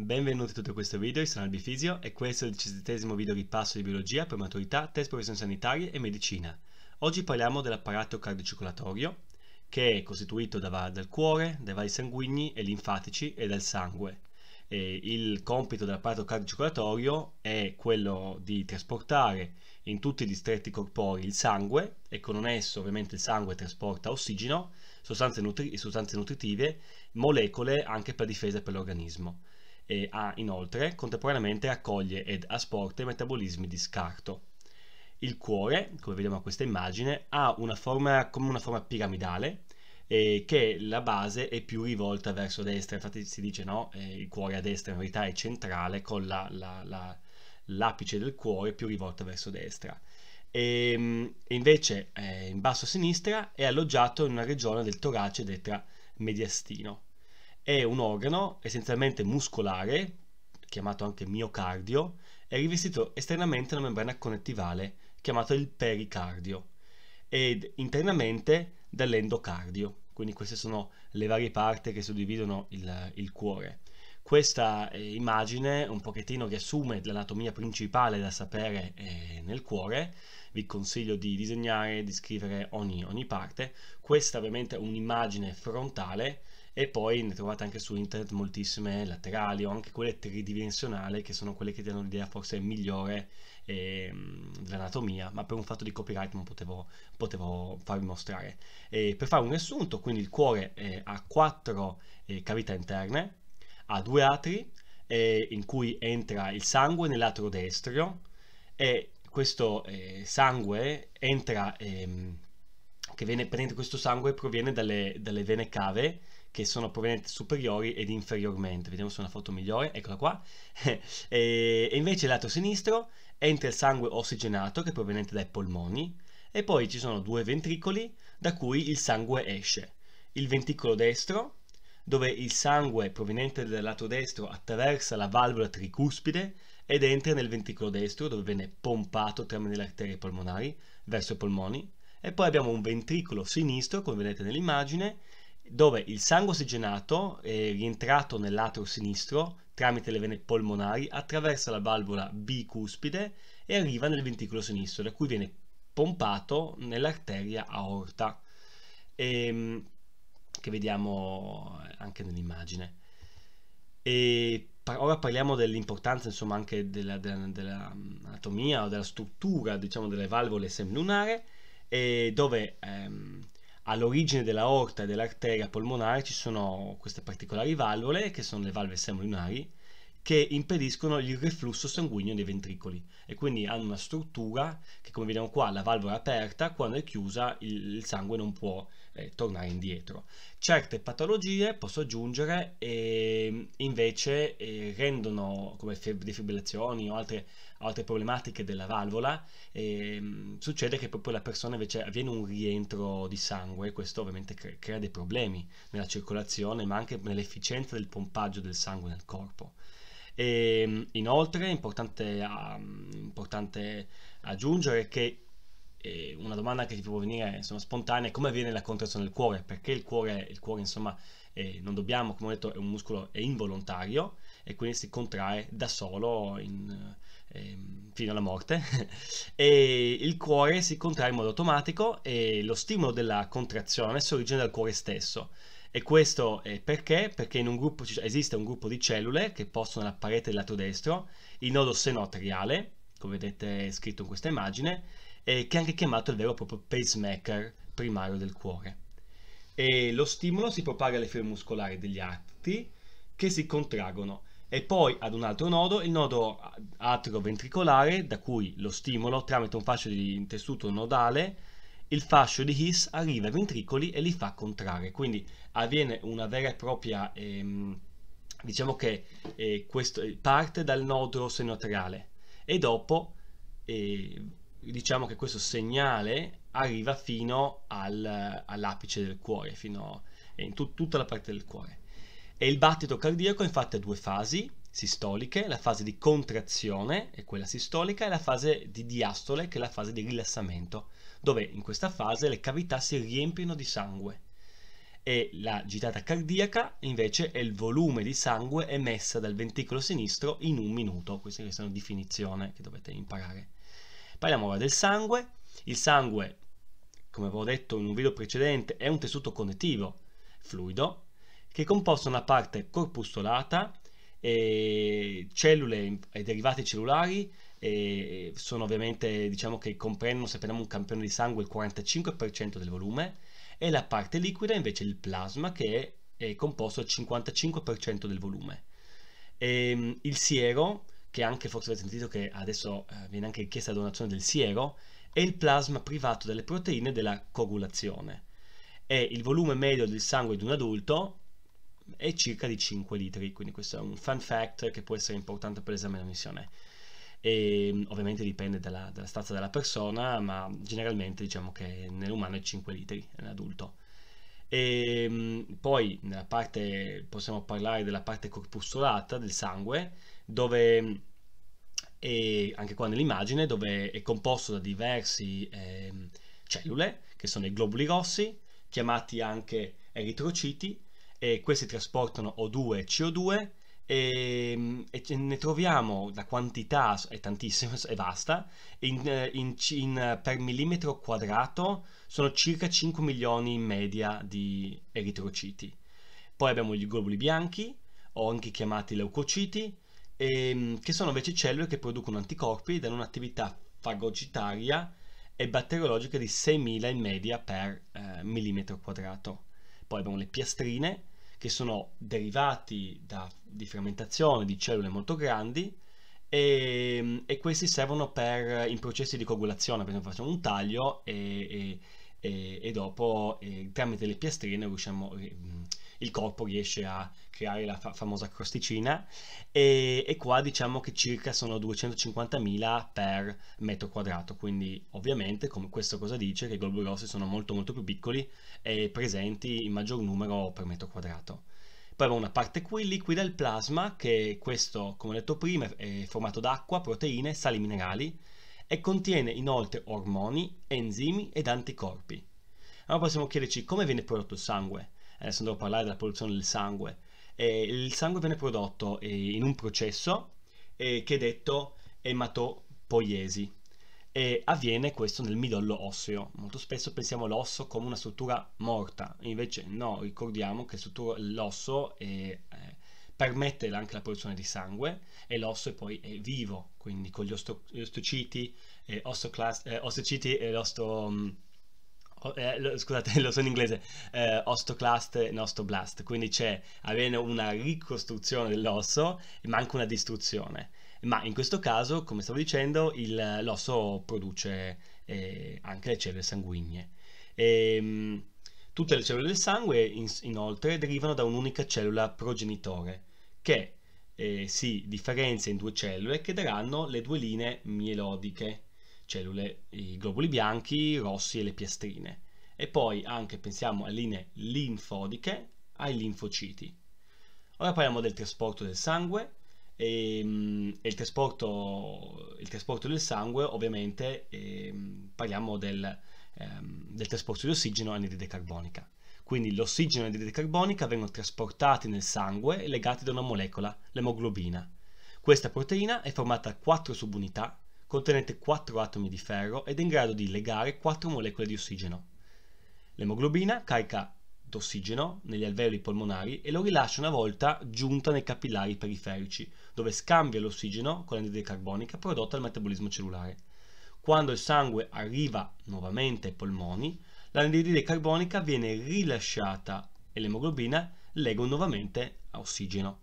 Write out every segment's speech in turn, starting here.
Benvenuti a tutto questo video, io sono Albifisio e questo è il diciassettesimo video ripasso di biologia per maturità, test professioni sanitarie e medicina. Oggi parliamo dell'apparato cardiocircolatorio, che è costituito da, dal cuore, dai vari sanguigni e linfatici e dal sangue. E il compito dell'apparato cardiocircolatorio è quello di trasportare in tutti i distretti corporei il sangue e con esso ovviamente il sangue trasporta ossigeno, sostanze, nutri sostanze nutritive, molecole anche per difesa per l'organismo e ha inoltre contemporaneamente raccoglie ed asporta i metabolismi di scarto. Il cuore, come vediamo a questa immagine, ha una forma come una forma piramidale e eh, che la base è più rivolta verso destra, infatti si dice no, eh, il cuore a destra in realtà è centrale con la, la, la, l'apice del cuore più rivolta verso destra. Ehm, e, invece eh, in basso a sinistra è alloggiato in una regione del torace detta mediastino è un organo essenzialmente muscolare, chiamato anche miocardio, è rivestito esternamente da una membrana connettivale, chiamato il pericardio, ed internamente dall'endocardio. Quindi queste sono le varie parti che suddividono il, il cuore. Questa eh, immagine un pochettino riassume l'anatomia principale da sapere eh, nel cuore, vi consiglio di disegnare, di scrivere ogni, ogni parte. Questa ovviamente è un'immagine frontale, e poi ne trovate anche su internet moltissime laterali o anche quelle tridimensionali che sono quelle che danno l'idea forse migliore eh, dell'anatomia, ma per un fatto di copyright non potevo, potevo farvi mostrare. E per fare un riassunto, quindi il cuore eh, ha quattro eh, cavità interne, ha due atri eh, in cui entra il sangue nell'atrio destro e questo eh, sangue entra... Ehm, che viene, questo sangue proviene dalle, dalle vene cave che sono provenienti superiori ed inferiormente. Vediamo se è una foto migliore, eccola qua. e, invece il lato sinistro entra il sangue ossigenato che è proveniente dai polmoni e poi ci sono due ventricoli da cui il sangue esce. Il ventricolo destro dove il sangue proveniente dal lato destro attraversa la valvola tricuspide ed entra nel ventricolo destro dove viene pompato tramite le arterie polmonari verso i polmoni e poi abbiamo un ventricolo sinistro come vedete nell'immagine dove il sangue ossigenato eh, rientrato nell'atrio sinistro tramite le vene polmonari attraversa la valvola bicuspide e arriva nel venticolo sinistro da cui viene pompato nell'arteria aorta e, ehm, che vediamo anche nell'immagine. E ora parliamo dell'importanza insomma anche dell'anatomia della, della mm, o della struttura diciamo delle valvole semilunare eh, dove ehm, all'origine della dell'aorta e dell'arteria polmonare ci sono queste particolari valvole che sono le valve semolinari che impediscono il riflusso sanguigno nei ventricoli e quindi hanno una struttura che come vediamo qua la valvola è aperta, quando è chiusa il, sangue non può eh, tornare indietro. Certe patologie, posso aggiungere, eh, invece eh, rendono come defibrillazioni o altre, altre problematiche della valvola, ehm, succede che proprio la persona invece avviene un rientro di sangue, questo ovviamente cre crea dei problemi nella circolazione ma anche nell'efficienza del pompaggio del sangue nel corpo. E, ehm, inoltre è importante, um, importante aggiungere che eh, una domanda che ti può venire insomma, spontanea è come avviene la contrazione del cuore, perché il cuore, il cuore insomma, eh, non dobbiamo, come ho detto, è un muscolo è involontario e quindi si contrae da solo in, eh, fino alla morte e il cuore si contrae in modo automatico e lo stimolo della contrazione si origina dal cuore stesso e questo è perché? Perché in un gruppo esiste un gruppo di cellule che possono la parete del lato destro, il nodo senotriale, come vedete scritto in questa immagine, eh, che è anche chiamato il vero e proprio pacemaker primario del cuore. E lo stimolo si propaga alle fibre muscolari degli arti che si contraggono e poi ad un altro nodo, il nodo atrioventricolare, da cui lo stimolo tramite un fascio di tessuto nodale il fascio di His arriva ai ventricoli e li fa contrarre, quindi avviene una vera e propria, ehm, diciamo che eh, questo, eh, parte dal nodo senotriale e dopo eh, diciamo che questo segnale arriva fino al, all'apice del cuore, fino a eh, tut, tutta la parte del cuore. E il battito cardiaco infatti ha due fasi, sistoliche, la fase di contrazione è quella sistolica e la fase di diastole che è la fase di rilassamento dove in questa fase le cavità si riempiono di sangue e la gitata cardiaca invece è il volume di sangue emessa dal ventricolo sinistro in un minuto. Questa è una definizione che dovete imparare. Parliamo ora del sangue. Il sangue, come avevo detto in un video precedente, è un tessuto connettivo, fluido, che è composto da una parte corpuscolata eh, cellule e derivati cellulari eh, sono ovviamente, diciamo che comprendono, se prendiamo un campione di sangue, il 45% del volume e la parte liquida invece il plasma che è, composto al 55% del volume. E, ehm, il siero, che anche forse avete sentito che adesso eh, viene anche richiesta la donazione del siero, è il plasma privato delle proteine della coagulazione. E il volume medio del sangue di un adulto è circa di 5 litri, quindi questo è un fun fact che può essere importante per l'esame della missione. E, ehm, ovviamente dipende dalla, dalla stazza della persona, ma generalmente diciamo che nell'umano è 5 litri, nell'adulto. E ehm, poi nella parte, possiamo parlare della parte corpuscolata del sangue, dove è, anche qua nell'immagine, dove è composto da diverse eh, cellule, che sono i globuli rossi, chiamati anche eritrociti, e questi trasportano O2 e CO2 ehm, e, e, ne troviamo la quantità è tantissima e vasta in, in, in, per millimetro quadrato sono circa 5 milioni in media di eritrociti poi abbiamo gli globuli bianchi o anche chiamati leucociti e, ehm, che sono invece cellule che producono anticorpi ed hanno un'attività fagocitaria e batteriologica di 6.000 in media per eh, millimetro quadrato poi abbiamo le piastrine, che sono derivati da, di fermentazione di cellule molto grandi e, e questi servono per, in processi di coagulazione, per esempio facciamo un taglio e, e, e dopo tramite le piastrine riusciamo, a il corpo riesce a creare la fa famosa crosticina e, e, qua diciamo che circa sono 250.000 per metro quadrato quindi ovviamente come questo cosa dice che i globuli rossi sono molto molto più piccoli e presenti in maggior numero per metro quadrato poi abbiamo una parte qui liquida il plasma che questo come ho detto prima è formato d'acqua proteine, sali minerali e contiene inoltre ormoni, enzimi ed anticorpi allora possiamo chiederci come viene prodotto il sangue adesso andrò a parlare della produzione del sangue. Eh, il sangue viene prodotto eh, in un processo eh, che è detto ematopoiesi e avviene questo nel midollo osseo. Molto spesso pensiamo all'osso come una struttura morta, invece no, ricordiamo che l'osso eh, permette anche la produzione di sangue e l'osso poi è vivo, quindi con gli, osto, gli ostociti, eh, osteoclast, eh, ostociti e l'osto... Mm, Oh, eh, lo, scusate, lo so in inglese, eh, ostoclast e ostoblast, quindi c'è, avviene una ricostruzione dell'osso, e manca una distruzione. Ma in questo caso, come stavo dicendo, il, l'osso produce eh, anche le cellule sanguigne. E, ehm, tutte le cellule del sangue, in, inoltre, derivano da un'unica cellula progenitore, che eh, si differenzia in due cellule che daranno le due linee mielodiche cellule, i globuli bianchi, i rossi e le piastrine. E poi anche pensiamo a linee linfodiche, ai linfociti. Ora parliamo del trasporto del sangue e, ehm, e il, trasporto, il, trasporto, del sangue ovviamente e, ehm, parliamo del, ehm, del trasporto di ossigeno e anidride carbonica. Quindi l'ossigeno e l'anidride carbonica vengono trasportati nel sangue e legati da una molecola, l'emoglobina. Questa proteina è formata da quattro subunità contenente 4 atomi di ferro ed è in grado di legare 4 molecole di ossigeno. L'emoglobina carica d'ossigeno negli alveoli polmonari e lo rilascia una volta giunta nei capillari periferici, dove scambia l'ossigeno con l'anidride carbonica prodotta dal metabolismo cellulare. Quando il sangue arriva nuovamente ai polmoni, l'anidride carbonica viene rilasciata e l'emoglobina lega nuovamente a ossigeno.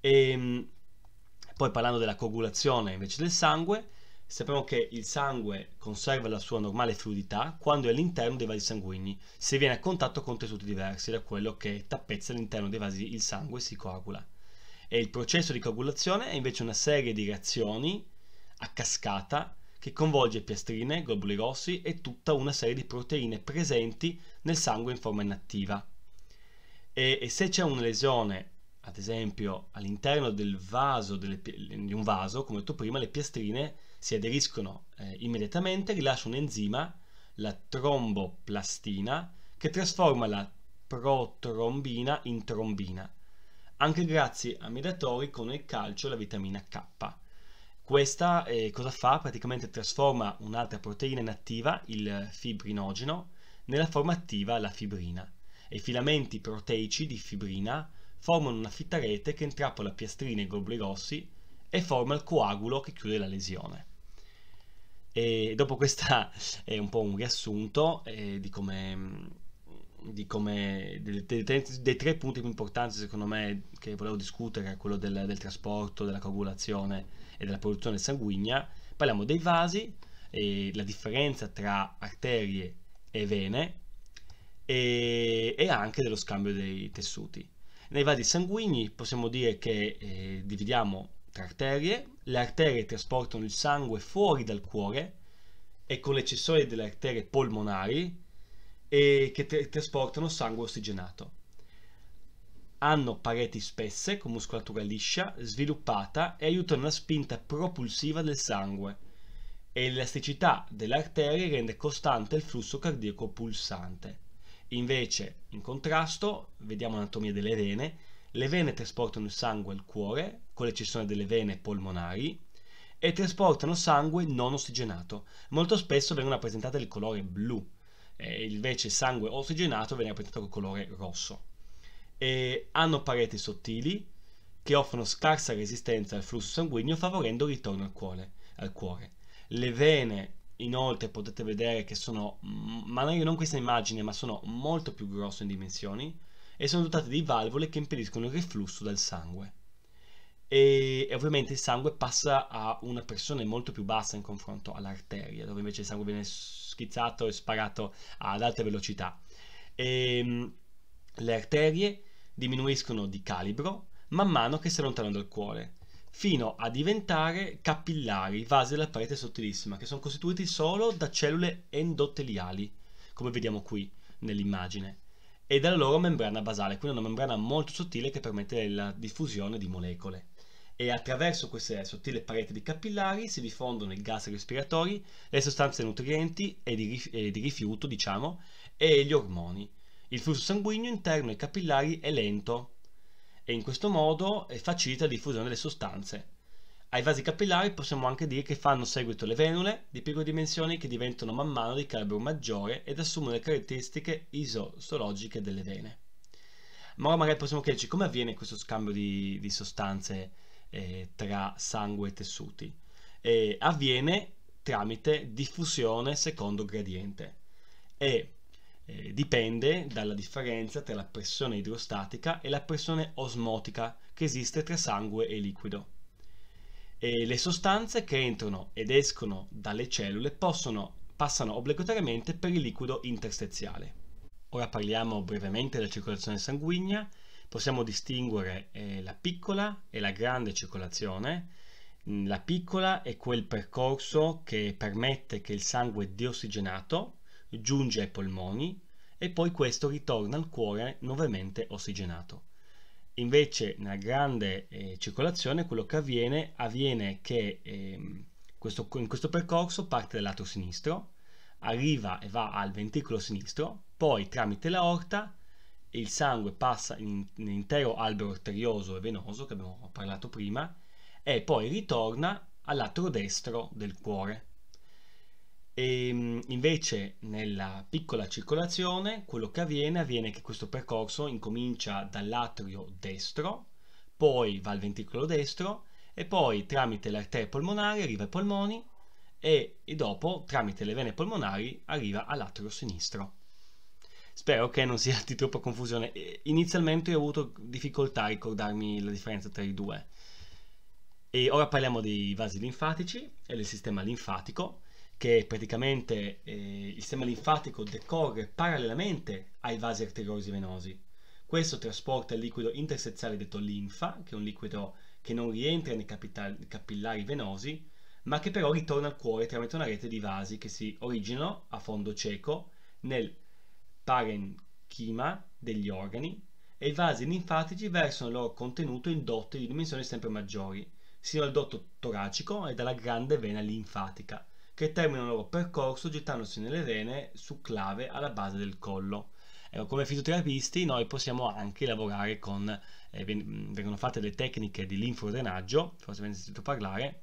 E, ehm, poi parlando della coagulazione invece del sangue, sappiamo che il sangue conserva la sua normale fluidità quando è all'interno dei vasi sanguigni, se viene a contatto con tessuti diversi da quello che tappezza all'interno dei vasi il sangue si coagula. E il processo di coagulazione è invece una serie di reazioni a cascata che coinvolge piastrine, globuli rossi e tutta una serie di proteine presenti nel sangue in forma inattiva. E, e se c'è una lesione ad esempio all'interno di un vaso, come ho detto prima, le piastrine si aderiscono eh, immediatamente, rilascia un enzima, la tromboplastina, che trasforma la protrombina in trombina, anche grazie a mediatori come il calcio e la vitamina K. Questa eh, cosa fa? Praticamente trasforma un'altra proteina inattiva, il fibrinogeno, nella forma attiva, la fibrina. E i filamenti proteici di fibrina formano una fitta rete che intrappola piastrine e globuli rossi e forma il coagulo che chiude la lesione. E dopo questo è un po' un riassunto eh, di come mm, di come dei, dei, dei, tre punti più importanti secondo me che volevo discutere quello del, del trasporto, della coagulazione e della produzione sanguigna parliamo dei vasi la differenza tra arterie e vene e, e anche dello scambio dei tessuti nei vasi sanguigni possiamo dire che eh, dividiamo tra arterie, le arterie trasportano il sangue fuori dal cuore e con le accessorie delle arterie polmonari e che te- trasportano sangue ossigenato. Hanno pareti spesse con muscolatura liscia, sviluppata e aiutano la spinta propulsiva del sangue e l'elasticità delle arterie rende costante il flusso cardiaco pulsante. Invece, in contrasto, vediamo l'anatomia delle vene. Le vene trasportano il sangue al cuore, con l'eccezione delle vene polmonari, e trasportano sangue non ossigenato. Molto spesso vengono rappresentate il colore blu, e invece il sangue ossigenato viene rappresentato col colore rosso. E hanno pareti sottili che offrono scarsa resistenza al flusso sanguigno, favorendo il ritorno al cuore. Al cuore. Le vene Inoltre potete vedere che sono, mm, magari non questa immagine, ma sono molto più grosse in dimensioni e sono dotate di valvole che impediscono il riflusso del sangue. E, e, ovviamente il sangue passa a una pressione molto più bassa in confronto all'arteria, dove invece il sangue viene schizzato e sparato ad alta velocità. E, ehm, le arterie diminuiscono di calibro man mano che si allontanano dal cuore fino a diventare capillari, vasi della parete sottilissima, che sono costituiti solo da cellule endoteliali, come vediamo qui nell'immagine, e dalla loro membrana basale, quindi una membrana molto sottile che permette la diffusione di molecole. E attraverso queste sottile pareti di capillari si diffondono i gas respiratori, le sostanze nutrienti e di, rifi e di rifiuto, diciamo, e gli ormoni. Il flusso sanguigno interno ai capillari è lento, e in questo modo eh, facilita la diffusione delle sostanze. Ai vasi capillari possiamo anche dire che fanno seguito le venule di piccole dimensioni che diventano man mano di calibro maggiore ed assumono le caratteristiche isostologiche delle vene. Ma ora magari possiamo chiederci come avviene questo scambio di, di sostanze eh, tra sangue e tessuti. Eh, avviene tramite diffusione secondo gradiente e eh, dipende dalla differenza tra la pressione idrostatica e la pressione osmotica che esiste tra sangue e liquido. E le sostanze che entrano ed escono dalle cellule possono, passano obbligatoriamente per il liquido interstiziale. Ora parliamo brevemente della circolazione sanguigna. Possiamo distinguere eh, la piccola e la grande circolazione. Mm, la piccola è quel percorso che permette che il sangue diossigenato, giunge ai polmoni e poi questo ritorna al cuore nuovamente ossigenato. Invece nella grande eh, circolazione quello che avviene, avviene che eh, questo, in questo percorso parte dal lato sinistro, arriva e va al ventricolo sinistro, poi tramite l'aorta il sangue passa in, nell'intero albero arterioso e venoso che abbiamo parlato prima e poi ritorna al lato destro del cuore. E ehm, invece nella piccola circolazione quello che avviene avviene che questo percorso incomincia dall'atrio destro, poi va al ventricolo destro e poi tramite l'arteria polmonare arriva ai polmoni e, e dopo tramite le vene polmonari arriva all'atrio sinistro. Spero che non sia di troppa confusione. Inizialmente ho avuto difficoltà a ricordarmi la differenza tra i due. E ora parliamo dei vasi linfatici e del sistema linfatico che praticamente eh, il sistema linfatico decorre parallelamente ai vasi arteriosi venosi. Questo trasporta il liquido intersezziale detto linfa, che è un liquido che non rientra nei capillari venosi, ma che però ritorna al cuore tramite una rete di vasi che si originano a fondo cieco nel parenchima degli organi e i vasi linfatici versano il loro contenuto in dotti di dimensioni sempre maggiori, sino al dotto toracico e dalla grande vena linfatica che terminano il loro percorso gettandosi nelle vene su clave alla base del collo. Ecco, come fisioterapisti noi possiamo anche lavorare con, eh, vengono fatte le tecniche di linforenaggio, forse avete sentito parlare,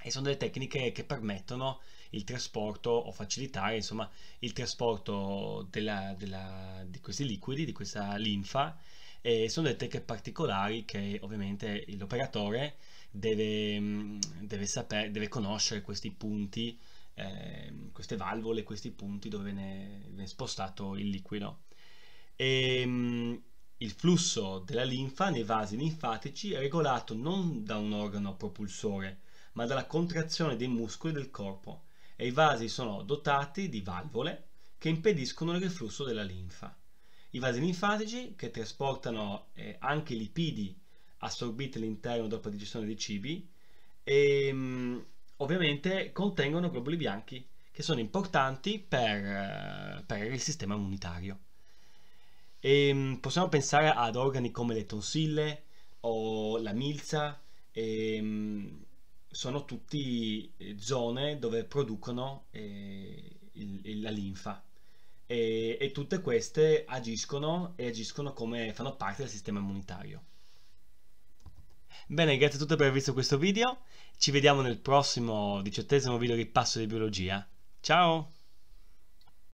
e sono delle tecniche che permettono il trasporto o facilitare insomma il trasporto della, della, di questi liquidi, di questa linfa, e sono delle tecniche particolari che ovviamente l'operatore deve, mm, deve, sapere, deve conoscere questi punti, eh, queste valvole, questi punti dove viene, viene spostato il liquido. E, ehm, il flusso della linfa nei vasi linfatici è regolato non da un organo propulsore, ma dalla contrazione dei muscoli del corpo e i vasi sono dotati di valvole che impediscono il reflusso della linfa. I vasi linfatici, che trasportano eh, anche lipidi assorbite all'interno dopo la digestione dei cibi e ehm, ovviamente contengono globuli bianchi che sono importanti per, eh, per il sistema immunitario. E, ehm, possiamo pensare ad organi come le tonsille o la milza, e, ehm, sono tutte eh, zone dove producono eh, il, la linfa. E, e tutte queste agiscono e agiscono come fanno parte del sistema immunitario. Bene, grazie a tutti per aver visto questo video, ci vediamo nel prossimo diciottesimo video ripasso di biologia. Ciao!